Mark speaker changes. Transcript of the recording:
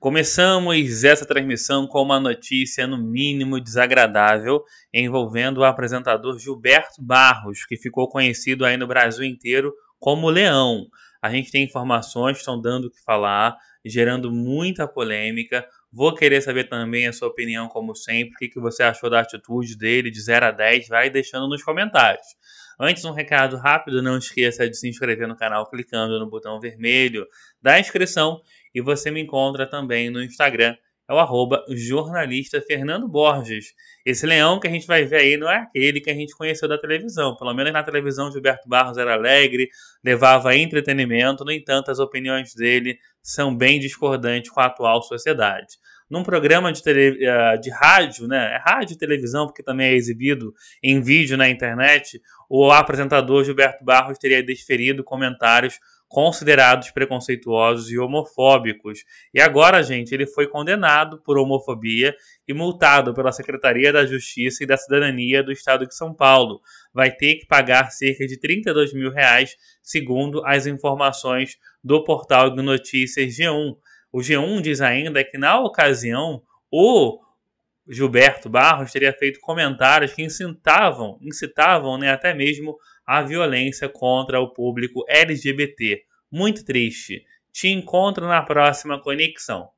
Speaker 1: Começamos essa transmissão com uma notícia, no mínimo desagradável, envolvendo o apresentador Gilberto Barros, que ficou conhecido aí no Brasil inteiro como Leão. A gente tem informações que estão dando o que falar, gerando muita polêmica. Vou querer saber também a sua opinião, como sempre. O que, que você achou da atitude dele de 0 a 10? Vai deixando nos comentários. Antes, um recado rápido: não esqueça de se inscrever no canal clicando no botão vermelho da inscrição e você me encontra também no Instagram, é o arroba jornalista Fernando Borges. Esse leão que a gente vai ver aí não é aquele que a gente conheceu da televisão. Pelo menos na televisão, Gilberto Barros era alegre, levava entretenimento, no entanto, as opiniões dele são bem discordantes com a atual sociedade. Num programa de, tele, eh, de rádio, né? É rádio e televisão, porque também é exibido em vídeo na internet, o apresentador Gilberto Barros teria desferido comentários considerados preconceituosos e homofóbicos. E agora, gente, ele foi condenado por homofobia e multado pela Secretaria da Justiça e da Cidadania do Estado de São Paulo. Vai ter que pagar cerca de 32 mil reais, segundo as informações do portal de notícias G1. O G1 diz ainda que, na ocasião, o Gilberto Barros teria feito comentários que incitavam, incitavam né, até mesmo a violência contra o público LGBT. Muito triste. Te encontro na próxima conexão.